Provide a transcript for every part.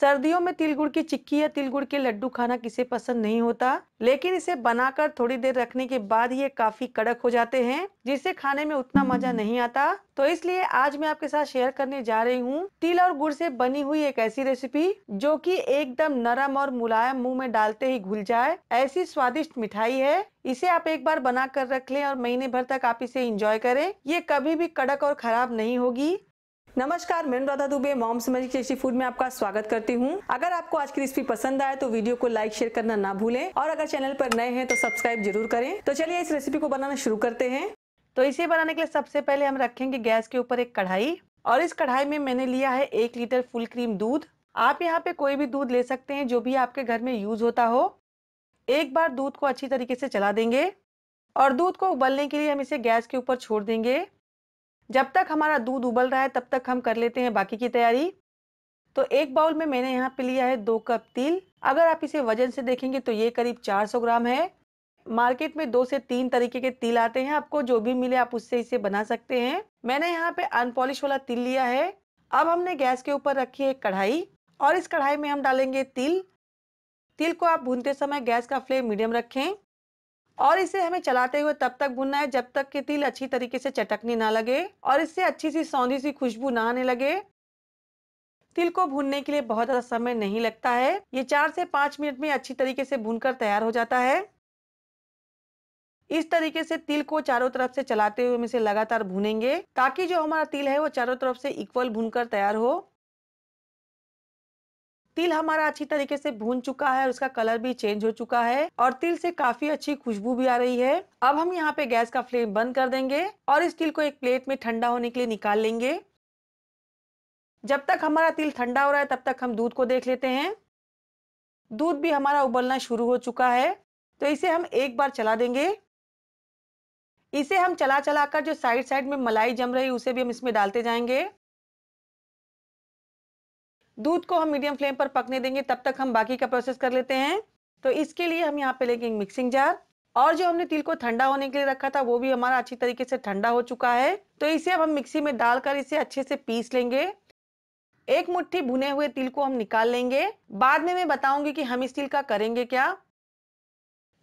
सर्दियों में तिलगुड़ की चिक्की या तिलगुड़ के लड्डू खाना किसे पसंद नहीं होता लेकिन इसे बनाकर थोड़ी देर रखने के बाद ही ये काफी कड़क हो जाते हैं जिसे खाने में उतना मजा नहीं आता तो इसलिए आज मैं आपके साथ शेयर करने जा रही हूँ तिल और गुड़ से बनी हुई एक ऐसी रेसिपी जो कि एकदम नरम और मुलायम मुंह में डालते ही घुल जाए ऐसी स्वादिष्ट मिठाई है इसे आप एक बार बना कर रख लें और महीने भर तक आप इसे इंजॉय करें ये कभी भी कड़क और खराब नहीं होगी नमस्कार मैं राधा दुबे मॉम समझ टेस्टी फूड में आपका स्वागत करती हूँ अगर आपको आज की रेसिपी पसंद आए तो वीडियो को लाइक शेयर करना ना भूलें और अगर चैनल पर नए हैं तो सब्सक्राइब जरूर करें तो चलिए इस रेसिपी को बनाना शुरू करते हैं तो इसे बनाने के लिए सबसे पहले हम रखेंगे गैस के ऊपर एक कढ़ाई और इस कढ़ाई में मैंने लिया है एक लीटर फुल क्रीम दूध आप यहाँ पे कोई भी दूध ले सकते हैं जो भी आपके घर में यूज होता हो एक बार दूध को अच्छी तरीके से चला देंगे और दूध को उबलने के लिए हम इसे गैस के ऊपर छोड़ देंगे जब तक हमारा दूध उबल रहा है तब तक हम कर लेते हैं बाकी की तैयारी तो एक बाउल में मैंने यहाँ पे लिया है दो कप तिल अगर आप इसे वजन से देखेंगे तो ये करीब 400 ग्राम है मार्केट में दो से तीन तरीके के तिल आते हैं आपको जो भी मिले आप उससे इसे बना सकते हैं मैंने यहाँ पे अनपॉलिश वाला तिल लिया है अब हमने गैस के ऊपर रखी है कढ़ाई और इस कढ़ाई में हम डालेंगे तिल तिल को आप भूनते समय गैस का फ्लेम मीडियम रखें और इसे हमें चलाते हुए तब तक भुनना है जब तक कि तिल अच्छी तरीके से चटकने ना लगे और इससे अच्छी सी सौंधी सी खुशबू ना आने लगे तिल को भूनने के लिए बहुत ज़्यादा समय नहीं लगता है ये चार से पांच मिनट में अच्छी तरीके से भून तैयार हो जाता है इस तरीके से तिल को चारों तरफ से चलाते हुए हम इसे लगातार भूनेंगे ताकि जो हमारा तिल है वो चारों तरफ से इक्वल भूनकर तैयार हो तिल हमारा अच्छी तरीके से भून चुका है और इसका कलर भी चेंज हो चुका है और तिल से काफी अच्छी खुशबू भी आ रही है अब हम यहाँ पे गैस का फ्लेम बंद कर देंगे और इस तिल को एक प्लेट में ठंडा होने के लिए निकाल लेंगे जब तक हमारा तिल ठंडा हो रहा है तब तक हम दूध को देख लेते हैं दूध भी हमारा उबलना शुरू हो चुका है तो इसे हम एक बार चला देंगे इसे हम चला चला कर जो साइड साइड में मलाई जम रही उसे भी हम इसमें डालते जाएंगे दूध को हम मीडियम फ्लेम पर पकने देंगे तब तक हम बाकी का प्रोसेस कर लेते हैं तो इसके लिए हम यहाँ पे लेंगे मिक्सिंग जार और जो हमने तिल को ठंडा होने के लिए रखा था वो भी हमारा अच्छी तरीके से ठंडा हो चुका है तो इसे अब हम मिक्सी में डालकर इसे अच्छे से पीस लेंगे एक मुट्ठी भुने हुए तिल को हम निकाल लेंगे बाद में मैं बताऊंगी कि हम इस तिल का करेंगे क्या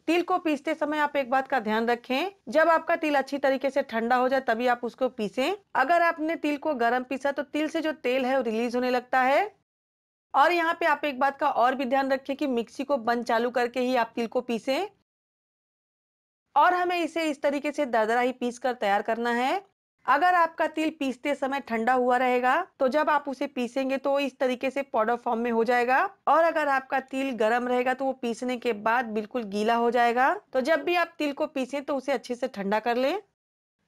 तिल को पीसते समय आप एक बात का ध्यान रखें जब आपका तिल अच्छी तरीके से ठंडा हो जाए तभी आप उसको पीसें अगर आपने तिल को गर्म पीसा तो तिल से जो तेल है वो रिलीज होने लगता है और यहाँ पे आप एक बात का और भी ध्यान रखें कि मिक्सी को बंद चालू करके ही आप तिल को पीसें और हमें इसे इस तरीके से दरदरा ही पीस कर तैयार करना है अगर आपका तिल पीसते समय ठंडा हुआ रहेगा तो जब आप उसे पीसेंगे तो इस तरीके से पाउडर फॉर्म में हो जाएगा और अगर आपका तिल गर्म रहेगा तो वो पीसने के बाद बिल्कुल गीला हो जाएगा तो जब भी आप तिल को पीसें तो उसे अच्छे से ठंडा कर लें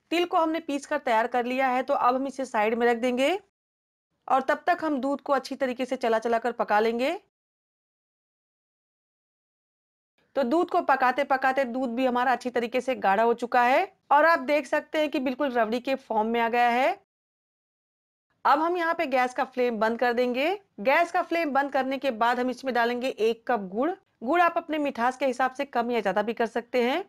तिल को हमने पीस कर तैयार कर लिया है तो अब हम इसे साइड में रख देंगे और तब तक हम दूध को अच्छी तरीके से चला चला कर पका लेंगे तो दूध को पकाते पकाते दूध भी हमारा अच्छी तरीके से गाढ़ा हो चुका है और आप देख सकते हैं कि बिल्कुल रबड़ी के फॉर्म में आ गया है अब हम यहाँ पे गैस का फ्लेम बंद कर देंगे गैस का फ्लेम बंद करने के बाद हम इसमें डालेंगे एक कप गुड़ गुड़ आप अपने मिठास के हिसाब से कम या ज़्यादा भी कर सकते हैं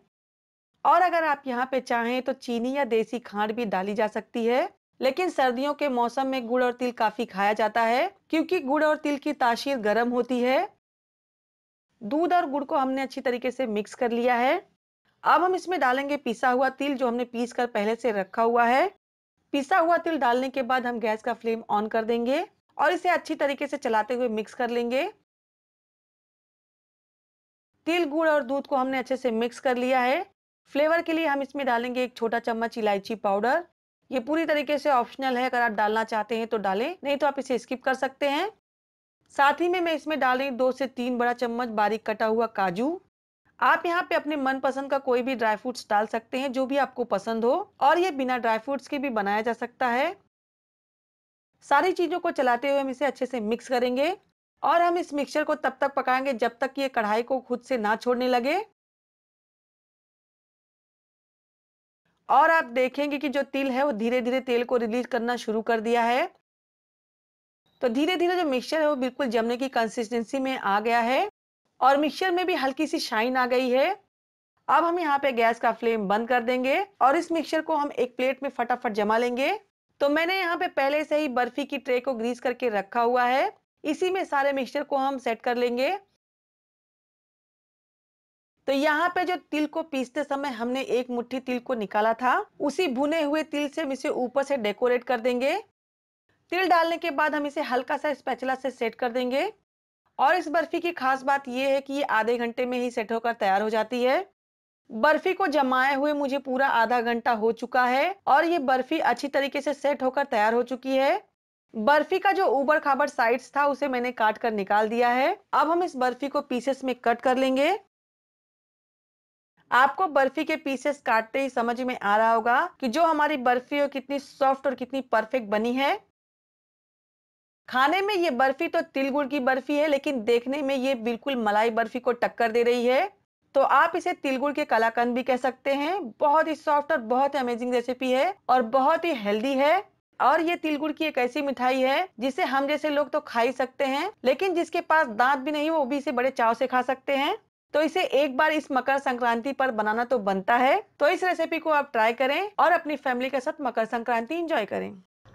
और अगर आप यहाँ पे चाहें तो चीनी या देसी खांड भी डाली जा सकती है लेकिन सर्दियों के मौसम में गुड़ और तिल काफी खाया जाता है क्योंकि गुड़ और तिल की तासीर गर्म होती है दूध और गुड़ को हमने अच्छी तरीके से मिक्स कर लिया है अब हम इसमें डालेंगे पिसा हुआ तिल जो हमने पीस कर पहले से रखा हुआ है पिसा हुआ तिल डालने के बाद हम गैस का फ्लेम ऑन कर देंगे और इसे अच्छी तरीके से चलाते हुए मिक्स कर लेंगे तिल गुड़ और दूध को हमने अच्छे से मिक्स कर लिया है फ्लेवर के लिए हम इसमें डालेंगे एक छोटा चम्मच इलायची पाउडर ये पूरी तरीके से ऑप्शनल है अगर आप डालना चाहते हैं तो डालें नहीं तो आप इसे स्किप कर सकते हैं साथ ही में मैं इसमें डाल रही हूँ दो से तीन बड़ा चम्मच बारीक कटा हुआ काजू आप यहाँ पे अपने मनपसंद का कोई भी ड्राई फ्रूट्स डाल सकते हैं जो भी आपको पसंद हो और ये बिना ड्राई फ्रूट्स के भी बनाया जा सकता है सारी चीज़ों को चलाते हुए हम इसे अच्छे से मिक्स करेंगे और हम इस मिक्सचर को तब तक पकाएंगे जब तक कि ये कढ़ाई को खुद से ना छोड़ने लगे और आप देखेंगे कि जो तिल है वो धीरे धीरे तेल को रिलीज करना शुरू कर दिया है तो धीरे धीरे जो मिक्सचर है वो बिल्कुल जमने की कंसिस्टेंसी में आ गया है और मिक्सचर में भी हल्की सी शाइन आ गई है अब हम यहाँ पे गैस का फ्लेम बंद कर देंगे और इस मिक्सचर को हम एक प्लेट में फटाफट जमा लेंगे तो मैंने यहाँ पे पहले से ही बर्फी की ट्रे को ग्रीस करके रखा हुआ है इसी में सारे मिक्सचर को हम सेट कर लेंगे तो यहाँ पे जो तिल को पीसते समय हमने एक मुट्ठी तिल को निकाला था उसी भुने हुए तिल से हम इसे ऊपर से डेकोरेट कर देंगे तिल डालने के बाद हम इसे हल्का सा स्पैचुला से सेट कर देंगे और इस बर्फी की खास बात यह है कि ये आधे घंटे में ही सेट होकर तैयार हो जाती है बर्फी को जमाए हुए मुझे पूरा आधा घंटा हो चुका है और ये बर्फी अच्छी तरीके से सेट होकर तैयार हो चुकी है बर्फी का जो ऊबर खाबर साइड्स था उसे मैंने काट कर निकाल दिया है अब हम इस बर्फी को पीसेस में कट कर लेंगे आपको बर्फी के पीसेस काटते ही समझ में आ रहा होगा कि जो हमारी बर्फी हो कितनी सॉफ्ट और कितनी परफेक्ट बनी है खाने में ये बर्फी तो तिल गुड़ की बर्फी है लेकिन देखने में ये बिल्कुल मलाई बर्फी को टक्कर दे रही है तो आप इसे तिलगुड़ के कलाकंद भी कह सकते हैं बहुत ही सॉफ्ट और बहुत ही अमेजिंग रेसिपी है और बहुत ही हेल्दी है और ये तिलगुड़ की एक ऐसी मिठाई है जिसे हम जैसे लोग तो खा ही सकते हैं लेकिन जिसके पास दांत भी नहीं वो भी इसे बड़े चाव से खा सकते हैं तो इसे एक बार इस मकर संक्रांति पर बनाना तो बनता है तो इस रेसिपी को आप ट्राई करें और अपनी फैमिली के साथ मकर संक्रांति इंजॉय करें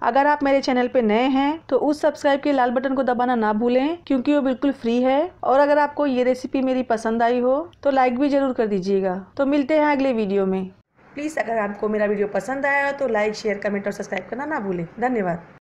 अगर आप मेरे चैनल पे नए हैं तो उस सब्सक्राइब के लाल बटन को दबाना ना भूलें क्योंकि वो बिल्कुल फ्री है और अगर आपको ये रेसिपी मेरी पसंद आई हो तो लाइक भी ज़रूर कर दीजिएगा तो मिलते हैं अगले वीडियो में प्लीज़ अगर आपको मेरा वीडियो पसंद आया तो लाइक शेयर कमेंट और सब्सक्राइब करना ना भूलें धन्यवाद